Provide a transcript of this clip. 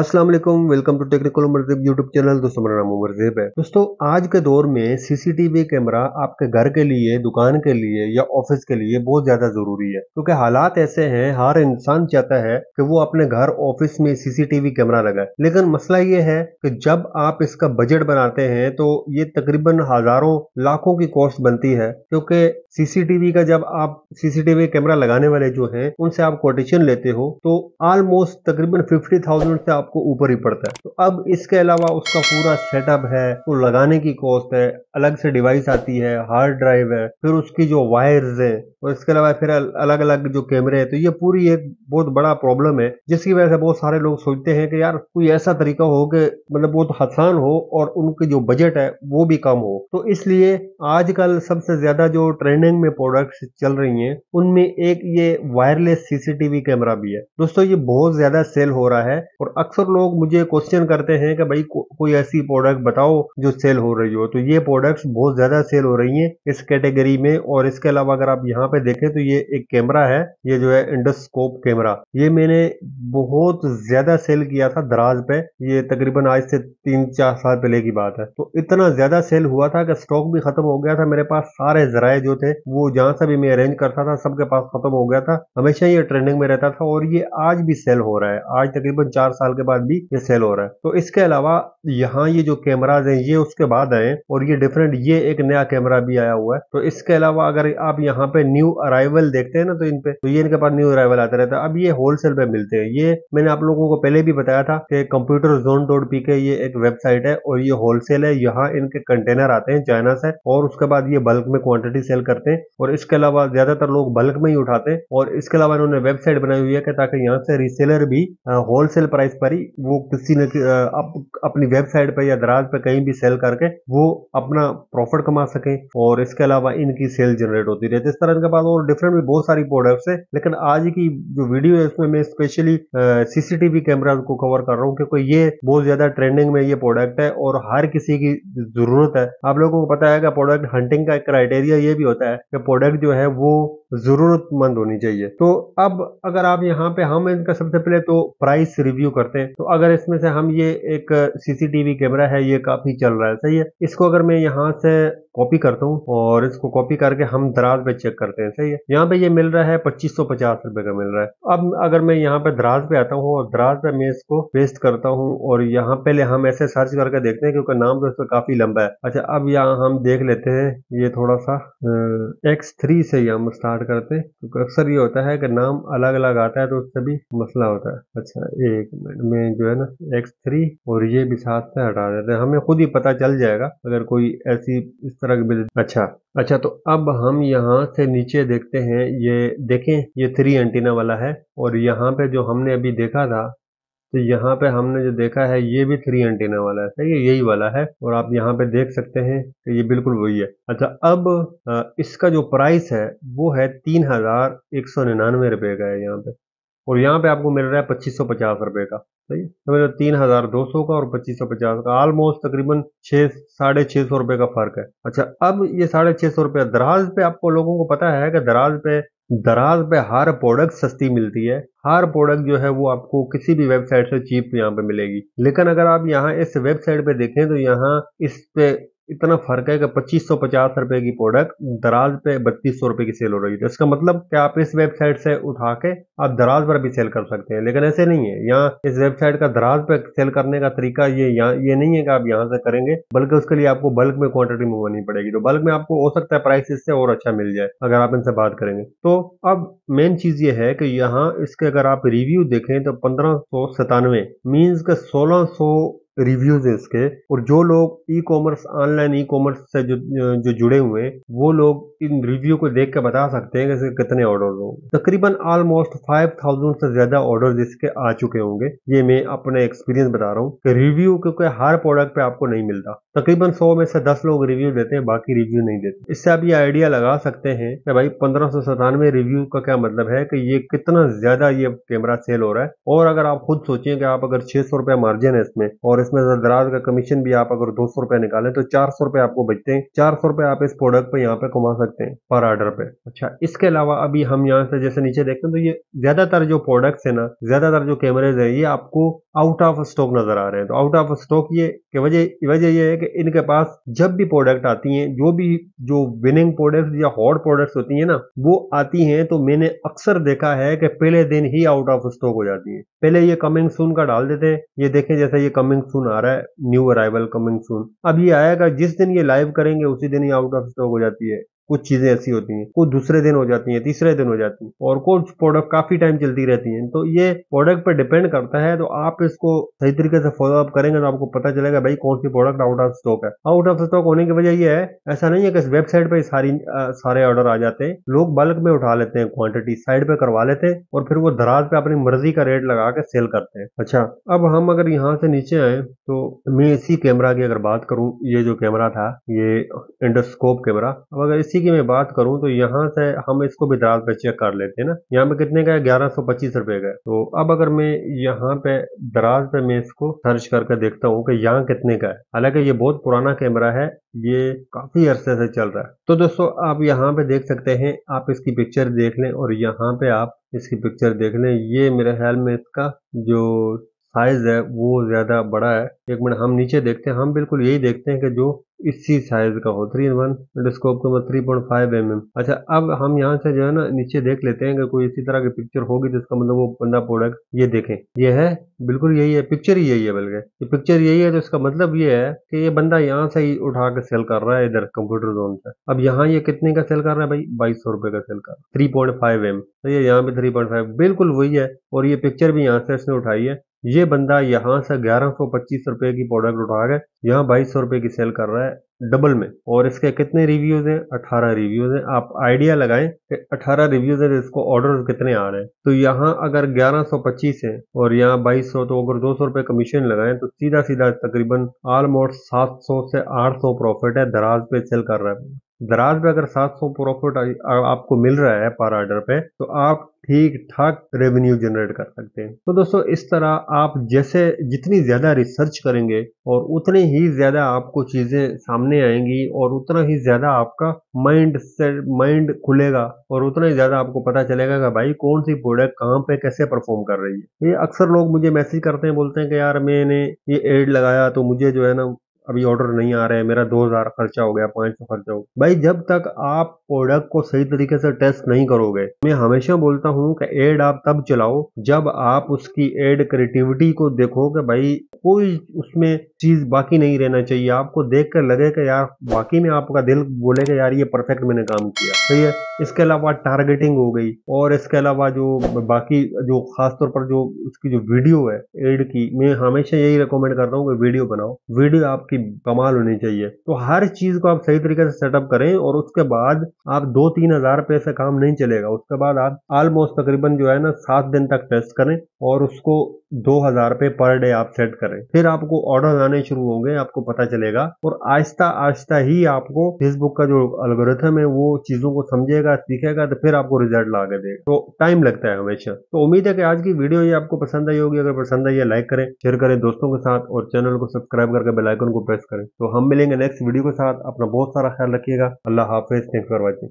अस्सलाम वालेकुम welcome to technical Umarzeb YouTube channel दोस्तों मेरा नाम उमर जेब है दोस्तों आज के दौर में सीसीटीवी कैमरा आपके घर के लिए दुकान के लिए या ऑफिस के लिए बहुत ज्यादा जरूरी है क्योंकि हालात ऐसे हैं हर इंसान चाहता है कि वो अपने घर ऑफिस में सीसीटीवी कैमरा लगाए लेकिन मसला ये है कि जब आप इसका बजट बनाते हैं तो ये तकरीबन हजारों लाखों की कॉस्ट बनती है क्योंकि सीसीटीवी का जब आप सीसीटीवी कैमरा लगाने वाले जो है उनसे आप कोटेशन लेते हो तो ऑलमोस्ट तकरीबन फिफ्टी थाउजेंड से आपको ऊपर ही पड़ता है तो अब इसके अलावा उसका पूरा सेटअप है तो लगाने की कॉस्ट है अलग से डिवाइस आती है हार्ड ड्राइव है फिर उसकी जो वायर्स है और इसके अलावा फिर अलग अलग जो कैमरे है तो ये पूरी एक बहुत बड़ा प्रॉब्लम है जिसकी वजह से बहुत सारे लोग सोचते हैं कि यार कोई ऐसा तरीका हो कि मतलब बहुत आसान हो और उनके जो बजट है वो भी कम हो तो इसलिए आजकल सबसे ज्यादा जो ट्रेंडिंग में प्रोडक्ट्स चल रही हैं उनमें एक ये वायरलेस सीसीटीवी कैमरा भी है दोस्तों ये बहुत ज्यादा सेल हो रहा है और अक्सर अक्सर लोग मुझे क्वेश्चन करते हैं कि भाई को, कोई ऐसी प्रोडक्ट बताओ जो सेल हो रही हो तो ये प्रोडक्ट्स बहुत ज़्यादा सेल हो रही हैं इस कैटेगरी में और इसके अलावा अगर आप यहाँ पे देखें तो ये एक कैमरा है ये जो है इंडोस्कोप कैमरा ये मैंने बहुत ज़्यादा सेल किया था दराज पे ये तकरीबन आज से तीन चार साल पहले की बात है तो इतना ज़्यादा सेल हुआ था कि स्टॉक भी ख़त्म हो गया था मेरे पास सारे जराये जो थे वो जहाँ से भी मैं अरेंज करता था सबके पास ख़त्म हो गया था हमेशा ये ट्रेंडिंग में रहता था और ये आज भी सेल हो रहा है आज तकरीबन चार साल के के बाद भी ये सेल हो रहा है तो इसके अलावा यहाँ ये जो कैमराज हैं ये उसके बाद आए और ये डिफरेंट ये एक नया कैमरा भी आया हुआ है तो इसके अलावा अगर आप यहाँ पे न्यू अराइवल देखते हैं ना तो इनपे तो ये इनके पास न्यू अराइवल आता रहता है अब ये होलसेल पे मिलते हैं ये मैंने आप लोगों को पहले भी बताया था कि कंप्यूटर जोन डॉट पी के ये एक वेबसाइट है और ये होलसेल है यहाँ इनके कंटेनर आते हैं चाइना से और उसके बाद ये बल्क में क्वांटिटी सेल करते हैं और इसके अलावा ज्यादातर लोग बल्क में ही उठाते हैं और इसके अलावा इन्होंने वेबसाइट बनाई हुई है ताकि यहाँ से रिसेलर भी होलसेल प्राइस पर सारी वो किसी ने अप, अपनी वेबसाइट पर या दराज पर कहीं भी सेल करके वो अपना प्रॉफिट कमा सके और इसके अलावा इनकी सेल जनरेट होती रहती तो है इस तरह इनके पास और डिफरेंट भी बहुत सारी प्रोडक्ट्स है लेकिन आज की जो वीडियो है इसमें मैं स्पेशली सीसीटीवी कैमरा को कवर कर रहा हूँ क्योंकि ये बहुत ज्यादा ट्रेंडिंग में ये प्रोडक्ट है और हर किसी की जरूरत है आप लोगों को पता है कि प्रोडक्ट हंटिंग का एक क्राइटेरिया ये भी होता है कि प्रोडक्ट जो है वो जरूरतमंद होनी चाहिए तो अब अगर आप यहाँ पे हम इनका सबसे पहले तो प्राइस रिव्यू करते पे तो अगर इसमें से हम ये एक सीसीटीवी कैमरा है ये काफी चल रहा है सही है इसको अगर मैं यहाँ से कॉपी करता हूँ और इसको कॉपी करके हम दराज पे चेक करते हैं सही है यहाँ पे ये मिल रहा है पच्चीस सौ पचास रुपए का मिल रहा है अब अगर मैं यहाँ पे दराज पे आता हूँ और दराज पे मैं इसको पेस्ट करता हूँ और यहाँ पहले हम ऐसे सर्च करके देखते हैं क्योंकि नाम तो इसका काफी लंबा है अच्छा अब यहाँ हम देख लेते हैं ये थोड़ा सा एक्स थ्री से ही हम स्टार्ट करते हैं क्योंकि अक्सर ये होता है कि नाम अलग अलग आता है तो उससे भी मसला होता है अच्छा एक मिनट में जो है ना एक्स थ्री और ये भी साथ में हटा देते हैं हमें खुद ही पता चल जाएगा अगर कोई ऐसी इस तरकबिल अच्छा अच्छा तो अब हम यहाँ से नीचे देखते हैं ये देखें ये थ्री एंटीना वाला है और यहाँ पे जो हमने अभी देखा था तो यहाँ पे हमने जो देखा है ये भी थ्री एंटीना वाला है सही है यही वाला है और आप यहाँ पे देख सकते हैं कि ये बिल्कुल वही है अच्छा अब इसका जो प्राइस है वो है तीन हजार एक सौ निन्यानवे रुपये का है यहाँ पे और यहाँ पे आपको मिल रहा है पच्चीस सौ पचास रुपये का सही समझ लो तो तीन हजार दो सौ का और पच्चीस सौ पचास का ऑलमोस्ट तकरीबन छह साढ़े छह सौ रुपए का फर्क है अच्छा अब ये साढ़े छह सौ रुपये दराज पे आपको लोगों को पता है कि दराज पे दराज पे हर प्रोडक्ट सस्ती मिलती है हर प्रोडक्ट जो है वो आपको किसी भी वेबसाइट से चीप यहाँ पे मिलेगी लेकिन अगर आप यहाँ इस वेबसाइट पे देखें तो यहाँ इस पे इतना फर्क है कि पच्चीस सौ पचास रुपए की प्रोडक्ट दराज पे बत्तीस सौ रुपए की सेल हो रही है तो इसका मतलब कि आप इस वेबसाइट से उठा के आप दराज पर भी सेल कर सकते हैं लेकिन ऐसे नहीं है यहाँ इस वेबसाइट का दराज पे सेल करने का तरीका ये यहाँ ये नहीं है कि आप यहाँ से करेंगे बल्कि उसके लिए आपको बल्क में क्वांटिटी मंगवानी पड़ेगी तो बल्क में आपको हो सकता है प्राइस इससे और अच्छा मिल जाए अगर आप इनसे बात करेंगे तो अब मेन चीज ये है कि यहाँ इसके अगर आप रिव्यू देखें तो पंद्रह सौ सतानवे मीन्स के सोलह सौ रिव्यूज हैं इसके और जो लोग e-commerce online e-commerce से जो जो जुड़े हुए हैं वो लोग इन रिव्यू को देख के बता सकते हैं कि इसके कितने ऑर्डर होंगे तकरीबन ऑलमोस्ट फाइव थाउजेंड से ज्यादा ऑर्डर इसके आ चुके होंगे ये मैं अपने एक्सपीरियंस बता रहा हूँ रिव्यू क्योंकि हर प्रोडक्ट पे आपको नहीं मिलता तकरीबन 100 में से 10 लोग रिव्यू देते हैं बाकी रिव्यू नहीं देते इससे आप ये आइडिया लगा सकते हैं कि भाई पंद्रह रिव्यू का क्या मतलब है कि ये कितना ज्यादा ये कैमरा सेल हो रहा है और अगर आप खुद सोचिए कि आप अगर छह सौ रुपया मार्जिन है इसमें और इसमें दराज का कमीशन भी आप अगर दो सौ निकालें तो चार सौ आपको बचते हैं चार सौ आप इस प्रोडक्ट पे यहाँ पे कमा सकते हैं पर ऑर्डर पे अच्छा इसके अलावा अभी हम यहाँ से जैसे नीचे देखते हैं तो ये ज्यादातर जो प्रोडक्ट्स है ना ज्यादातर जो कैमरेज है ये आपको आउट ऑफ स्टॉक नजर आ रहे हैं तो आउट ऑफ स्टॉक ये वजह वजह ये है कि इनके पास जब भी प्रोडक्ट आती हैं जो भी जो विनिंग प्रोडक्ट या हॉट प्रोडक्ट्स होती हैं ना वो आती हैं तो मैंने अक्सर देखा है कि पहले दिन ही आउट ऑफ स्टॉक हो जाती है पहले ये कमिंग सून का डाल देते हैं ये देखें जैसे ये कमिंग सून आ रहा है न्यू अराइवल कमिंग सून अब ये आएगा जिस दिन ये लाइव करेंगे उसी दिन ही आउट ऑफ स्टॉक हो जाती है कुछ चीज़ें ऐसी होती हैं कुछ दूसरे दिन हो जाती हैं तीसरे दिन हो जाती हैं और कुछ प्रोडक्ट काफ़ी टाइम चलती रहती हैं तो ये प्रोडक्ट पर डिपेंड करता है तो आप इसको सही तरीके से फॉलोअप करेंगे तो आपको पता चलेगा भाई कौन सी प्रोडक्ट आउट ऑफ स्टॉक है आउट ऑफ स्टॉक होने की वजह यह है ऐसा नहीं है कि वेबसाइट पर सारी आ, सारे ऑर्डर आ जाते हैं लोग बल्क में उठा लेते हैं क्वांटिटी साइड पे करवा लेते हैं और फिर वो दराज पे अपनी मर्जी का रेट लगा के सेल करते हैं अच्छा अब हम अगर यहाँ से नीचे आए तो मैं इसी कैमरा की अगर बात करूँ ये जो कैमरा था ये इंडोस्कोप कैमरा अब अगर इसी की मैं बात करूं तो यहाँ से हम इसको भी दराज पे चेक कर लेते हैं ना यहाँ पे कितने का है ग्यारह सौ पच्चीस रुपए का तो अब अगर मैं यहाँ पे दराज पे मैं इसको सर्च करके देखता हूँ कि यहाँ कितने का है हालांकि ये बहुत पुराना कैमरा है ये काफी अरसे से चल रहा है तो दोस्तों आप यहाँ पे देख सकते हैं आप इसकी पिक्चर देख लें और यहाँ पे आप इसकी पिक्चर देख लें ये मेरे ख्याल में इसका जो साइज है वो ज्यादा बड़ा है एक मिनट हम नीचे देखते हैं हम बिल्कुल यही देखते हैं कि जो इसी साइज का हो थ्री वन टेलीस्कोप मतलब three point five M M अच्छा अब हम यहाँ से जो है ना नीचे देख लेते हैं कि कोई इसी तरह की पिक्चर होगी जिसका मतलब वो बंदा प्रोडक्ट ये देखें ये है बिल्कुल यही है पिक्चर ही यही है बल्कि ये पिक्चर यही है तो इसका मतलब ये है कि ये बंदा यहाँ से ही उठा के सेल कर रहा है इधर कंप्यूटर जोन से अब यहाँ ये कितने का सेल कर रहा है भाई बाईस सौ रुपए का सेल कर रहा है थ्री पॉइंट फाइव एम तो ये यहाँ पे थ्री पॉइंट फाइव बिल्कुल वही है और ये पिक्चर भी यहाँ से इसने उठाई है ये बंदा यहाँ से ग्यारह सौ पच्चीस रुपए की प्रोडक्ट उठा के यहाँ बाईस सौ रुपए की सेल कर रहा है डबल में और इसके कितने रिव्यूज हैं अठारह रिव्यूज हैं आप आइडिया लगाएं कि 18 रिव्यूज है इसको ऑर्डर कितने आ रहे हैं तो यहाँ अगर 1125 है और यहाँ 2200 तो अगर दो सौ रुपए कमीशन लगाएं तो सीधा सीधा तकरीबन ऑलमोस्ट 700 से 800 प्रॉफिट है दराज पे सेल कर रहा है दराज पे अगर 700 प्रॉफिट आपको मिल रहा है पर ऑर्डर पे तो आप ठीक ठाक रेवेन्यू जनरेट कर सकते हैं तो दोस्तों इस तरह आप जैसे जितनी ज़्यादा रिसर्च करेंगे और उतनी ही ज़्यादा आपको चीज़ें सामने आएंगी और उतना ही ज़्यादा आपका माइंड सेट माइंड खुलेगा और उतना ही ज़्यादा आपको पता चलेगा कि भाई कौन सी प्रोडक्ट कहाँ पे कैसे परफॉर्म कर रही है ये अक्सर लोग मुझे मैसेज करते हैं बोलते हैं कि यार मैंने ये एड लगाया तो मुझे जो है ना अभी ऑर्डर नहीं आ रहे हैं मेरा दो हज़ार खर्चा हो गया पांच सौ खर्चा हो गया भाई जब तक आप प्रोडक्ट को सही तरीके से टेस्ट नहीं करोगे मैं हमेशा बोलता हूँ कि एड आप तब चलाओ जब आप उसकी एड क्रिएटिविटी को देखो कि भाई कोई उसमें चीज़ बाकी नहीं रहना चाहिए आपको देख कर लगे कि यार बाकी में आपका दिल बोले कि यार ये परफेक्ट मैंने काम किया सही है इसके अलावा टारगेटिंग हो गई और इसके अलावा जो बाकी जो खासतौर पर जो उसकी जो वीडियो है एड की मैं हमेशा यही रिकमेंड करता हूँ कि वीडियो बनाओ वीडियो आप आपकी कमाल होनी चाहिए तो हर चीज को आप सही तरीके से सेटअप करें और उसके बाद आप दो तीन हजार रुपए से काम नहीं चलेगा उसके बाद आप ऑलमोस्ट तकरीबन जो है ना सात दिन तक टेस्ट करें और उसको दो हजार रुपए पर डे आप सेट करें फिर आपको ऑर्डर आने शुरू होंगे आपको पता चलेगा और आहिस्ता आहिस्ता ही आपको फेसबुक का जो अलगोरिथम है वो चीजों को समझेगा सीखेगा तो फिर आपको रिजल्ट ला के देगा तो टाइम लगता है हमेशा तो उम्मीद है कि आज की वीडियो ये आपको पसंद आई होगी अगर पसंद आई है लाइक करें शेयर करें दोस्तों के साथ और चैनल को सब्सक्राइब करके बेलाइकन को प्रेस करें तो हम मिलेंगे नेक्स्ट वीडियो के साथ अपना बहुत सारा ख्याल रखिएगा अल्लाह हाफिज थैंक फॉर वॉचिंग